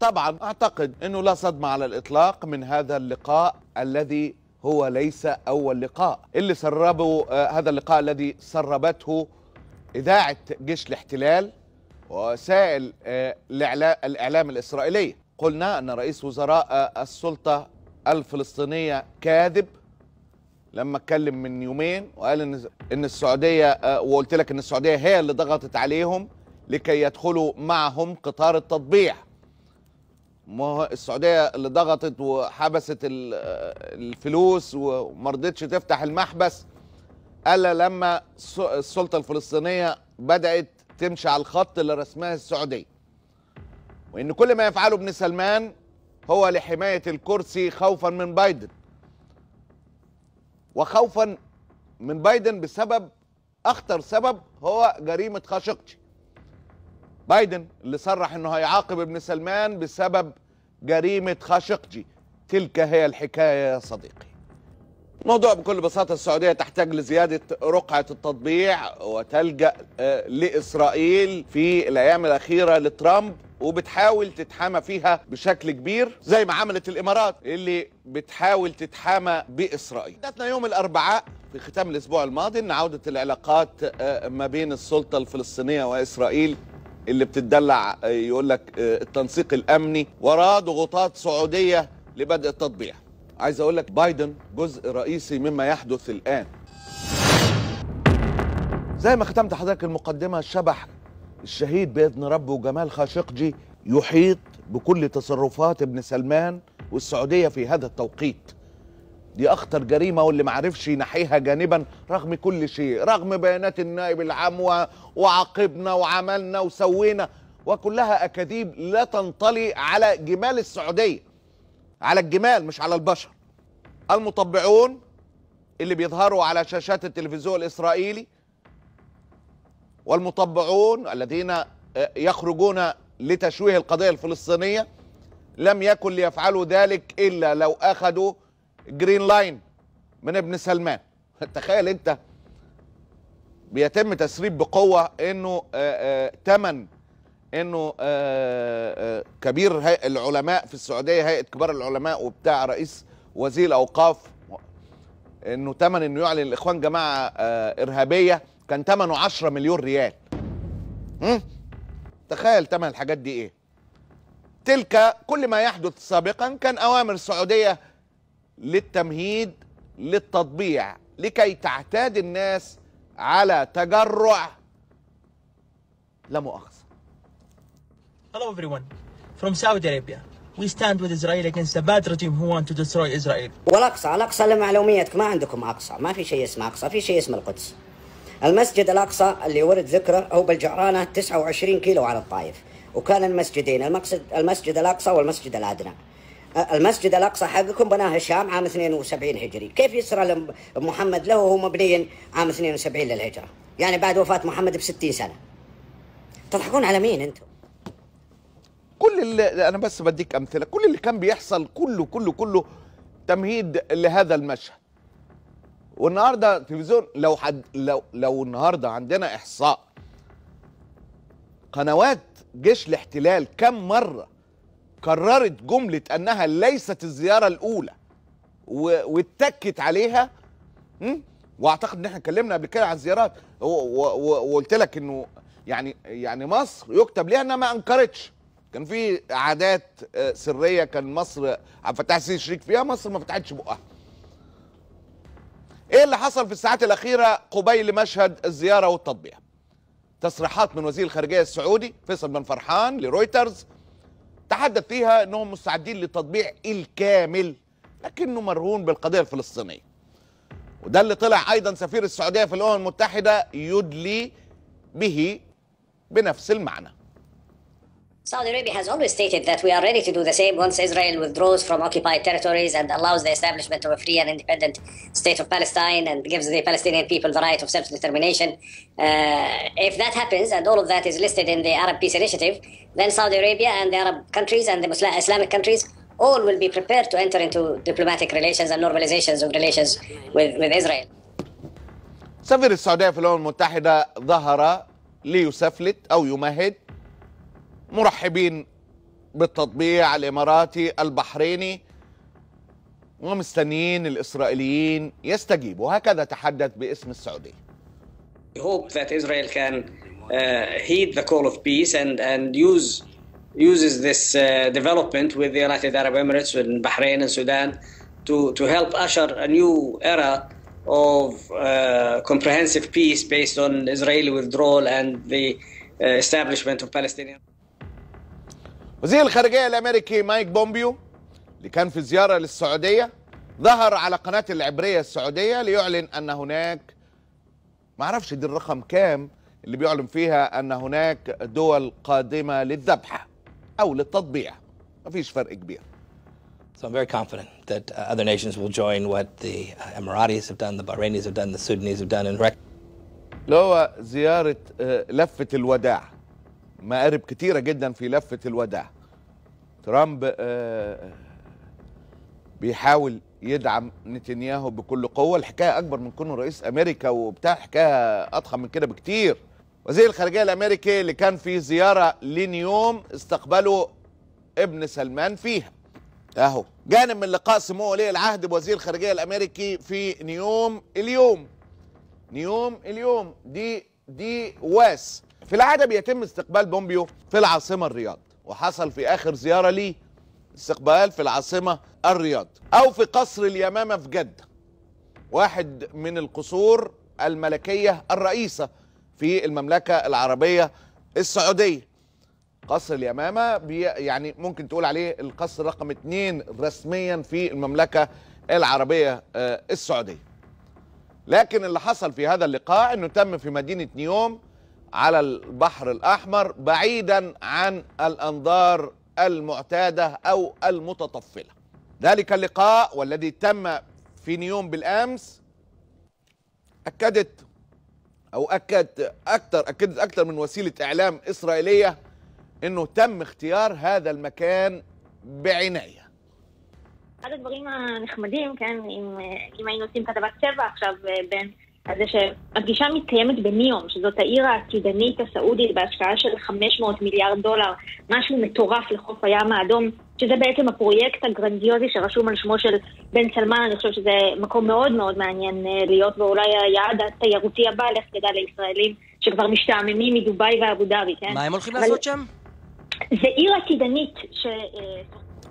طبعا اعتقد انه لا صدمه على الاطلاق من هذا اللقاء الذي هو ليس اول لقاء اللي سربه آه هذا اللقاء الذي سربته اذاعه جيش الاحتلال وسائل آه الاعلام الاسرائيليه قلنا ان رئيس وزراء آه السلطه الفلسطينيه كاذب لما اتكلم من يومين وقال ان ان السعوديه آه، وقلت لك ان السعوديه هي اللي ضغطت عليهم لكي يدخلوا معهم قطار التطبيع ما هو السعوديه اللي ضغطت وحبست الفلوس وما رضتش تفتح المحبس الا لما السلطه الفلسطينيه بدات تمشي على الخط اللي رسمها السعوديه وان كل ما يفعله ابن سلمان هو لحمايه الكرسي خوفا من بايدن وخوفا من بايدن بسبب اخطر سبب هو جريمه خاشقجي بايدن اللي صرح انه هيعاقب ابن سلمان بسبب جريمة خاشقجي تلك هي الحكاية يا صديقي موضوع بكل بساطة السعودية تحتاج لزيادة رقعة التطبيع وتلجأ آه، لإسرائيل في الأيام الأخيرة لترامب وبتحاول تتحامى فيها بشكل كبير زي ما عملت الإمارات اللي بتحاول تتحامى بإسرائيل جاتنا يوم الأربعاء في ختام الأسبوع الماضي أن عودة العلاقات آه، ما بين السلطة الفلسطينية وإسرائيل اللي بتدلع آه، يقول لك آه، التنسيق الامني وراه ضغوطات سعوديه لبدء التطبيع عايز اقول لك بايدن جزء رئيسي مما يحدث الان زي ما ختمت حضرتك المقدمه الشبح الشهيد باذن ربه جمال خاشقجي يحيط بكل تصرفات ابن سلمان والسعوديه في هذا التوقيت دي اخطر جريمه واللي ما عرفش ينحيها جانبا رغم كل شيء رغم بيانات النائب العام وعاقبنا وعملنا وسوينا وكلها اكاذيب لا تنطلي على جمال السعوديه على الجمال مش على البشر المطبعون اللي بيظهروا على شاشات التلفزيون الاسرائيلي والمطبعون الذين آه، يخرجون لتشويه القضيه الفلسطينيه لم يكن ليفعلوا ذلك الا لو اخذوا جرين لاين من ابن سلمان تخيل انت بيتم تسريب بقوه انه آه، آه، تمن انه آه، كبير العلماء في السعوديه هيئه كبار العلماء وبتاع رئيس وزير الاوقاف انه تمن انه يعلن الاخوان جماعه ارهابيه كان تمنه 10 مليون ريال تخيل تمن الحاجات دي ايه تلك كل ما يحدث سابقا كان اوامر سعوديه للتمهيد للتطبيع لكي تعتاد الناس على تجرع لا مؤاخذة Hello everyone from Saudi Arabia We stand with Israel against the bad regime who want to destroy Israel. والأقصى الأقصى لمعلوميتك ما عندكم أقصى ما في شيء اسمه أقصى في شيء اسمه القدس المسجد الأقصى اللي ورد ذكره هو بالجعرانة 29 كيلو على الطائف وكان المسجدين المقصد المسجد الأقصى والمسجد الأدنى المسجد الاقصى حقكم بناه هشام عام 72 هجري، كيف يسرى محمد له وهو مبني عام 72 للهجره؟ يعني بعد وفاه محمد ب 60 سنه. تضحكون على مين انتم؟ كل اللي انا بس بديك امثله، كل اللي كان بيحصل كله كله كله تمهيد لهذا المشهد. والنهارده تلفزيون لو حد لو لو النهارده عندنا احصاء قنوات جيش الاحتلال كم مره كررت جملة أنها ليست الزيارة الأولى واتكت عليها واعتقد ان احنا اتكلمنا قبل كده عن الزيارات وقلت لك انه يعني يعني مصر يكتب ليها انها ما انكرتش كان في عادات آه، سريه كان مصر عبد الفتاح السيسي شريك فيها مصر ما فتحتش بقها ايه اللي حصل في الساعات الاخيره قبيل مشهد الزياره والتطبيع تصريحات من وزير الخارجيه السعودي فيصل بن فرحان لرويترز تحدث فيها انهم مستعدين للتطبيع الكامل لكنه مرهون بالقضيه الفلسطينيه وده اللي طلع ايضا سفير السعوديه في الامم المتحده يدلي به بنفس المعنى Saudi Arabia has always stated that we are ready to do the same once Israel withdraws from occupied territories and allows the establishment of a free and independent state of Palestine and gives the Palestinian people the right of self determination. Uh, if that happens, and all of that is listed in the Arab Peace Initiative, then Saudi Arabia and the Arab countries and the Muslim- Islamic countries all will be prepared to enter into diplomatic relations and normalizations of relations with, with Israel. سفير السعودية في الأمم المتحدة ظهر ليسفلت أو يمهد مرحبين بالتطبيع الاماراتي البحريني ومستنيين الاسرائيليين يستجيبوا هكذا تحدث باسم السعوديه hope that Israel can uh, heed the call of peace and, and use uses this uh, development with the United Arab Emirates and Bahrain and Sudan to, to help usher a new era of uh, comprehensive peace based on Israeli withdrawal and the establishment of Palestinian. وزير الخارجية الأمريكي مايك بومبيو اللي كان في زيارة للسعودية ظهر على قناة العبرية السعودية ليعلن أن هناك ما اعرفش دي الرقم كام اللي بيعلن فيها أن هناك دول قادمة للذبح أو للتطبيع ما فيش فرق كبير So I'm very confident that uh, other nations will join what the uh, Emiratis have done, the Bahrainis have done, the Sudanese have done, in اللي هو زيارة آه، لفة الوداع مآرب كتيرة جدا في لفة الوداع ترامب آه، آه، بيحاول يدعم نتنياهو بكل قوة الحكاية أكبر من كونه رئيس أمريكا وبتاع حكاية أضخم من كده بكتير وزير الخارجية الأمريكي اللي كان في زيارة لنيوم استقبله ابن سلمان فيها أهو جانب من لقاء سمو ولي العهد بوزير الخارجية الأمريكي في نيوم اليوم نيوم اليوم دي دي واس في العاده بيتم استقبال بومبيو في العاصمه الرياض وحصل في اخر زياره ليه استقبال في العاصمه الرياض او في قصر اليمامه في جده واحد من القصور الملكيه الرئيسه في المملكه العربيه السعوديه قصر اليمامه بي يعني ممكن تقول عليه القصر رقم اتنين رسميا في المملكه العربيه آه، السعوديه لكن اللي حصل في هذا اللقاء انه تم في مدينه نيوم على البحر الأحمر بعيدا عن الأنظار المعتادة أو المتطفلة ذلك اللقاء والذي تم في نيوم بالأمس أكدت أو أكد أكثر أكدت أكثر من وسيلة إعلام إسرائيلية أنه تم اختيار هذا المكان بعناية אחד הדברים הנחמדים, כן, אם, אם היינו עושים כתבת צבע עכשיו בין על זה שהפגישה מתקיימת בניום, שזאת העיר העתידנית הסעודית בהשקעה של 500 מיליארד דולר, משהו מטורף לחוף הים האדום, שזה בעצם הפרויקט הגרנדיוזי שרשום על שמו של בן סלמן, אני חושב שזה מקום מאוד מאוד מעניין אה, להיות, בו, אולי היעד התיירותי הבא, לך תדע לישראלים שכבר משתעממים מדובאי ואבו דאבי, כן? מה הם הולכים אבל... לעשות שם? זה עיר עתידנית ש...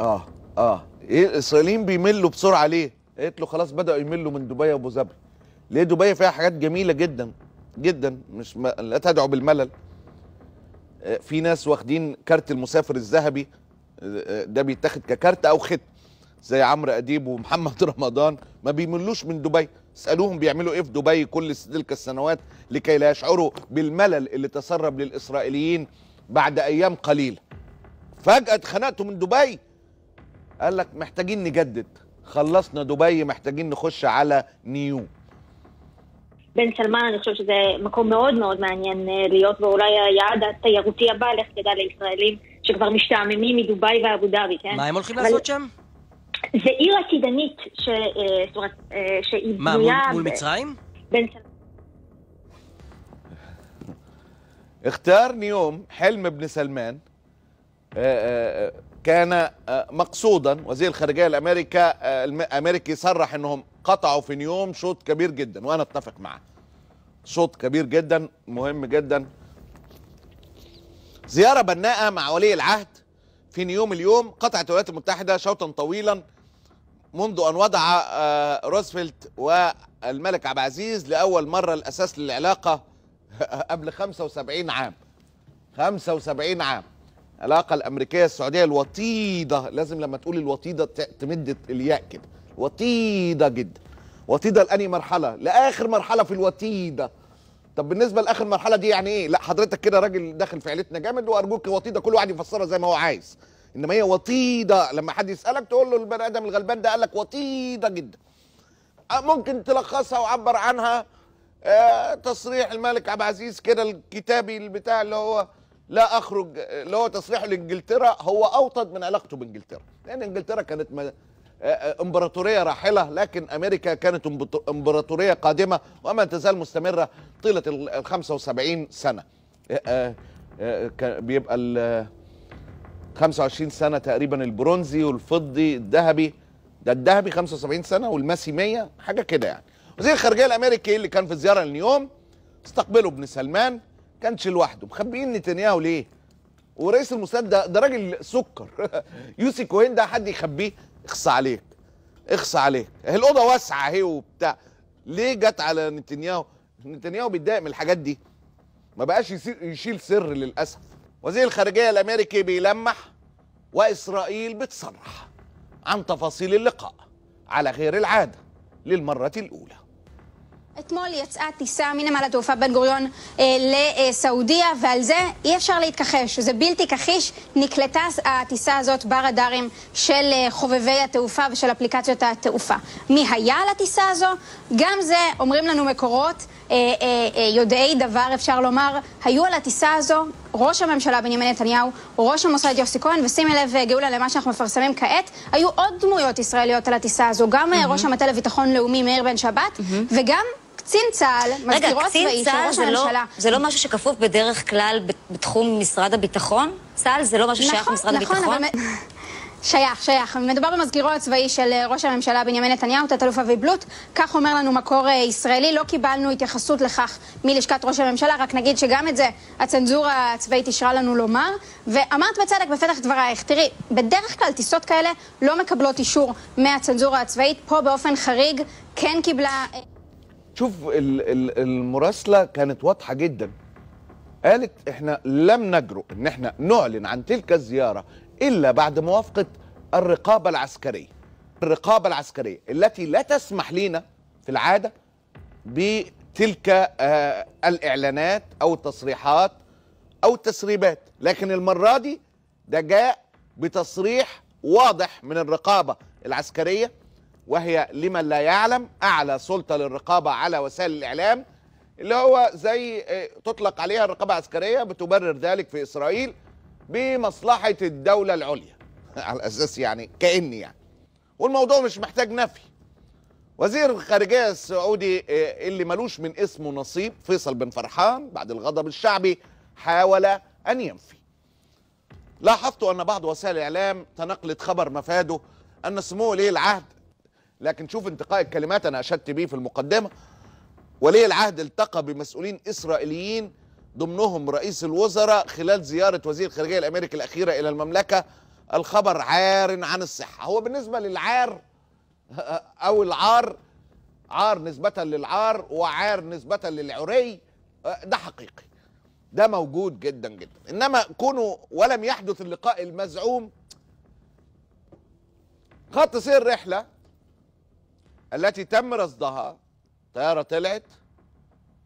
אה, אה, אה. ישראלים بيملوا بسرعه עלי, אית לו חלאס بداوا يملوا מן דובאי אבו ظبي ليه دبي فيها حاجات جميله جدا جدا مش م... لا تدعو بالملل آه، في ناس واخدين كارت المسافر الذهبي آه، آه، ده بيتاخد ككارت او ختم زي عمرو اديب ومحمد رمضان ما بيملوش من دبي اسالوهم بيعملوا ايه في دبي كل تلك السنوات لكي لا يشعروا بالملل اللي تسرب للاسرائيليين بعد ايام قليله فجاه اتخنقتوا من دبي قال لك محتاجين نجدد خلصنا دبي محتاجين نخش على نيو בן סלמן, אני חושבת שזה מקום מאוד מאוד מעניין להיות בו, אולי היעד התיירותי הבא, לך תדע לישראלים שכבר משתעממים מדובאי ואבו דאבי, כן? מה הם הולכים אבל... לעשות שם? זה עיר עתידנית, ש... זאת אומרת, שהיא בנויה... מה, מול, מול מצרים? בן סלמן. اختار نيوم حلم بن سلمان كان مقصودا وزير الخارجيه الامريكي الامريكي صرح انهم قطعوا في نيوم شوط كبير جدا وانا اتفق معاه شوط كبير جدا مهم جدا زياره بناءه مع ولي العهد في نيوم اليوم قطعت الولايات المتحده شوطا طويلا منذ ان وضع آه، روزفلت والملك عبد العزيز لاول مره الاساس للعلاقه قبل 75 عام 75 عام العلاقه الامريكيه السعوديه الوطيده لازم لما تقول الوطيده تمد الياء كده وطيده جدا وطيده لاني مرحله لاخر مرحله في الوتيده طب بالنسبه لاخر مرحله دي يعني ايه لا حضرتك كده راجل داخل في عيلتنا جامد وارجوك وطيده كل واحد يفسرها زي ما هو عايز انما هي وطيده لما حد يسالك تقول له البني ادم الغلبان ده قال لك وطيده جدا ممكن تلخصها وعبر عنها آه تصريح الملك عبد العزيز كده الكتابي البتاع اللي هو لا اخرج اللي هو تصريحه لانجلترا هو اوطد من علاقته بانجلترا لان انجلترا كانت آه، آه، امبراطوريه راحله لكن امريكا كانت امبراطوريه قادمه وما تزال مستمره طيله ال 75 سنه آه، بيبقى ال 25 سنه تقريبا البرونزي والفضي الذهبي ده الذهبي 75 سنه والماسي 100 حاجه كده يعني وزير الخارجيه الامريكي اللي كان في زياره اليوم استقبله ابن سلمان كانش لوحده مخبيين نتنياهو ليه ورئيس الموساد ده ده راجل سكر يوسي كوهين ده حد يخبيه اخصى عليك اخصى عليك اهي الاوضه واسعه اهي وبتاع ليه جت على نتنياهو نتنياهو بيتضايق من الحاجات دي ما بقاش يشيل سر للاسف وزير الخارجيه الامريكي بيلمح واسرائيل بتصرح عن تفاصيل اللقاء على غير العاده للمره الاولى אתמול יצאה טיסה מנמל התעופה בן גוריון אה, לסעודיה, ועל זה אי אפשר להתכחש, זה בלתי כחיש. נקלטה הטיסה הזאת ברדארים של אה, חובבי התעופה ושל אפליקציות התעופה. מי היה על הטיסה הזו? גם זה, אומרים לנו מקורות, אה, אה, אה, יודעי דבר אפשר לומר, היו על הטיסה הזו ראש הממשלה בנימין נתניהו, ראש המוסד יוסי כהן, ושימי לב, אה, גאולה, למה שאנחנו מפרסמים כעת, היו עוד דמויות ישראליות על הטיסה הזו, גם mm-hmm. ראש המטה לביטחון לאומי מאיר בן שבת, mm-hmm. וגם... קצין צה"ל, מזכירו הצבאי של ראש הממשלה. רגע, זה לא משהו שכפוף בדרך כלל בתחום משרד הביטחון? צה"ל זה לא משהו ששייך נכון, למשרד נכון, הביטחון? נכון, נכון, שייך, שייך. מדובר במזכירו הצבאי של אה, ראש הממשלה בנימין נתניהו, תת-אלוף אבי בלוט. כך אומר לנו מקור אה, ישראלי, לא קיבלנו התייחסות לכך מלשכת ראש הממשלה, רק נגיד שגם את זה הצנזורה הצבאית אישרה לנו לומר. ואמרת בצדק בפתח דברייך, תראי, בדרך כלל טיסות כאלה לא מקבלות אישור מהצנזורה הצבאית, פה באופן חריג כן קיבלה... אה, شوف المراسله كانت واضحه جدا قالت احنا لم نجرؤ ان احنا نعلن عن تلك الزياره الا بعد موافقه الرقابه العسكريه الرقابه العسكريه التي لا تسمح لنا في العاده بتلك آه، الاعلانات او التصريحات او التسريبات لكن المره دي ده جاء بتصريح واضح من الرقابه العسكريه وهي لمن لا يعلم أعلى سلطة للرقابة على وسائل الإعلام اللي هو زي آه، تطلق عليها الرقابة العسكرية بتبرر ذلك في إسرائيل بمصلحة الدولة العليا على أساس يعني كأني يعني والموضوع مش محتاج نفي وزير الخارجية السعودي آه، اللي ملوش من اسمه نصيب فيصل بن فرحان بعد الغضب الشعبي حاول أن ينفي لاحظت أن بعض وسائل الإعلام تنقلت خبر مفاده أن سمو ولي العهد لكن شوف انتقاء الكلمات انا اشدت بيه في المقدمه ولي العهد التقى بمسؤولين اسرائيليين ضمنهم رئيس الوزراء خلال زياره وزير الخارجيه الامريكي الاخيره الى المملكه الخبر عار عن الصحه هو بالنسبه للعار او العار عار نسبه للعار وعار نسبه للعري ده حقيقي ده موجود جدا جدا انما كونوا ولم يحدث اللقاء المزعوم خط سير رحله التي تم رصدها طيارة طلعت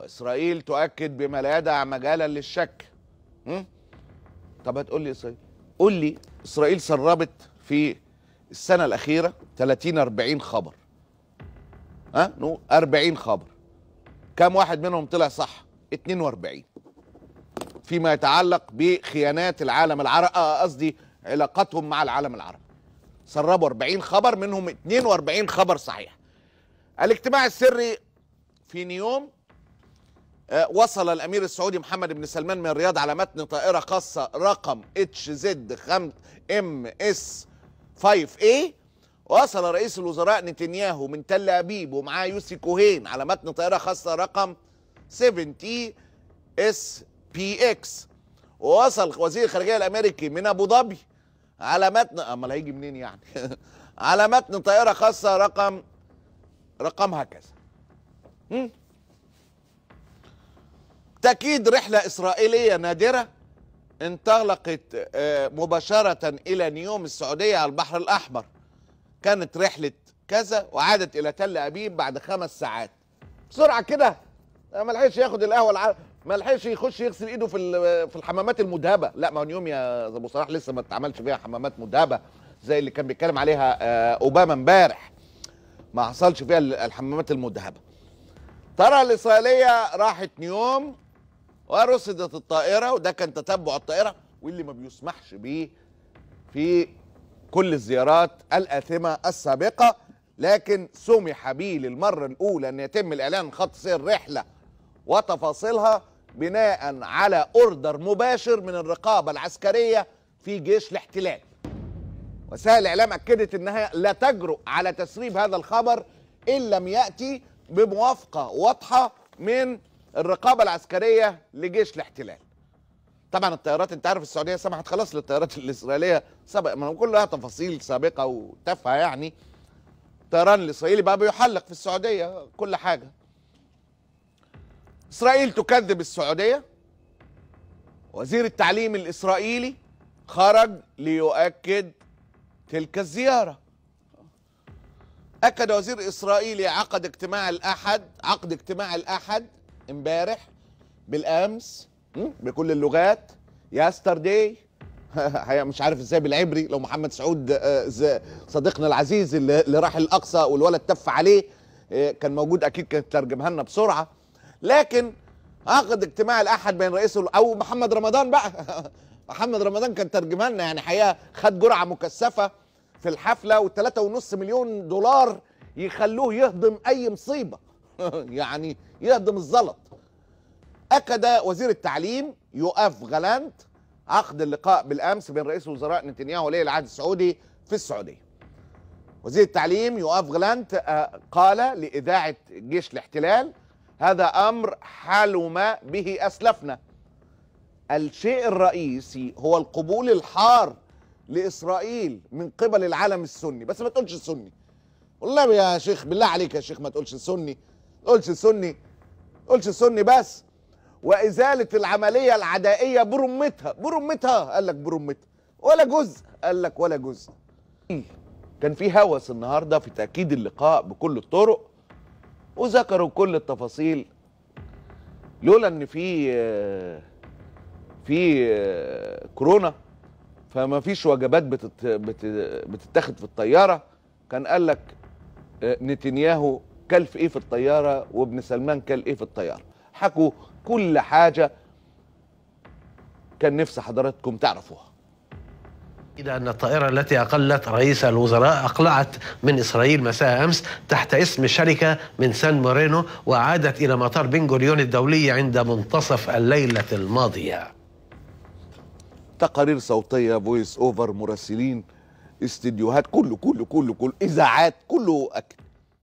وإسرائيل تؤكد بما لا يدع مجالا للشك طب هتقول لي إسرائيل قول لي إسرائيل سربت في السنة الأخيرة 30 40 خبر ها نو 40 خبر كم واحد منهم طلع صح 42 فيما يتعلق بخيانات العالم العربي آه، قصدي علاقتهم مع العالم العربي سربوا 40 خبر منهم 42 خبر صحيح الاجتماع السري في نيوم آه، وصل الامير السعودي محمد بن سلمان من الرياض على متن طائره خاصه رقم اتش زد 5 ام اس 5 اي وصل رئيس الوزراء نتنياهو من تل ابيب ومعاه يوسي كوهين على متن طائره خاصه رقم 7 تي اس بي اكس ووصل وزير الخارجيه الامريكي من ابو ظبي على متن امال هيجي منين يعني على متن طائره خاصه رقم رقمها كذا تأكيد رحلة إسرائيلية نادرة انطلقت آه، مباشرة إلى نيوم السعودية على البحر الأحمر كانت رحلة كذا وعادت إلى تل أبيب بعد خمس ساعات بسرعة كده آه، ما لحقش ياخد القهوة الع... ما لحقش يخش يغسل ايده في في الحمامات المدهبه لا ما هو نيوم يا ابو صلاح لسه ما اتعملش فيها حمامات مدهبه زي اللي كان بيتكلم عليها آه، اوباما امبارح ما حصلش فيها الحمامات المذهبه ترى الإسرائيلية راحت نيوم ورصدت الطائرة وده كان تتبع الطائرة واللي ما بيسمحش بيه في كل الزيارات الآثمة السابقة لكن سمح به للمرة الأولى أن يتم الإعلان خط سير الرحلة وتفاصيلها بناء على أوردر مباشر من الرقابة العسكرية في جيش الاحتلال وسائل الاعلام اكدت انها لا تجرؤ على تسريب هذا الخبر ان لم ياتي بموافقه واضحه من الرقابه العسكريه لجيش الاحتلال. طبعا الطيارات انت عارف السعوديه سمحت خلاص للطيارات الاسرائيليه سبق ما كلها تفاصيل سابقه وتافهه يعني. الطيران الاسرائيلي بقى بيحلق في السعوديه كل حاجه. اسرائيل تكذب السعوديه وزير التعليم الاسرائيلي خرج ليؤكد تلك الزيارة أكد وزير إسرائيلي عقد اجتماع الأحد عقد اجتماع الأحد امبارح بالأمس بكل اللغات ياسترداي مش عارف ازاي بالعبري لو محمد سعود آه، صديقنا العزيز اللي راح الاقصى والولد تف عليه آه، كان موجود اكيد كانت ترجمها لنا بسرعه لكن عقد اجتماع الاحد بين رئيسه او محمد رمضان بقى محمد رمضان كان ترجمان يعني حقيقه خد جرعه مكثفه في الحفله و ونص مليون دولار يخلوه يهضم اي مصيبه يعني يهضم الزلط اكد وزير التعليم يؤف غلانت عقد اللقاء بالامس بين رئيس الوزراء نتنياهو ولي العهد السعودي في السعوديه وزير التعليم يؤف غلانت آه، قال لاذاعه جيش الاحتلال هذا امر حلم به اسلفنا الشيء الرئيسي هو القبول الحار لاسرائيل من قبل العالم السني بس ما تقولش سني والله يا شيخ بالله عليك يا شيخ ما تقولش سني قولش سني قولش سني بس وازاله العمليه العدائيه برمتها برمتها قال لك برمتها ولا جزء قال لك ولا جزء كان في هوس النهارده في تاكيد اللقاء بكل الطرق وذكروا كل التفاصيل لولا ان في آه، في آه، كورونا فما فيش وجبات بتت... بت... بتتاخد في الطياره كان قال لك آه، نتنياهو كل في ايه في الطياره وابن سلمان كل ايه في الطياره حكوا كل حاجه كان نفس حضراتكم تعرفوها إذا أن الطائرة التي أقلت رئيس الوزراء أقلعت من إسرائيل مساء أمس تحت اسم شركة من سان مورينو وعادت إلى مطار بن غوريون الدولي عند منتصف الليلة الماضية تقارير صوتيه فويس اوفر مراسلين استديوهات كله كله كله كله اذاعات كله اكل